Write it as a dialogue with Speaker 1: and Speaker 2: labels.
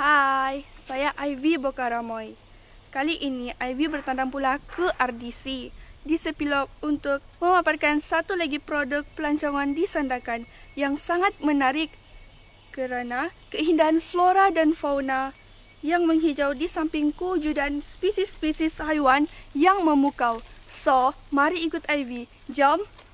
Speaker 1: Hai, saya Ivy Bokaramoy. Kali ini Ivy bertandang pula ke RDC di Sepilok untuk memaparkan satu lagi produk pelancongan di Sandakan yang sangat menarik kerana keindahan flora dan fauna yang menghijau di samping kuju dan spesies-spesies haiwan yang memukau. So, mari ikut Ivy. Jom!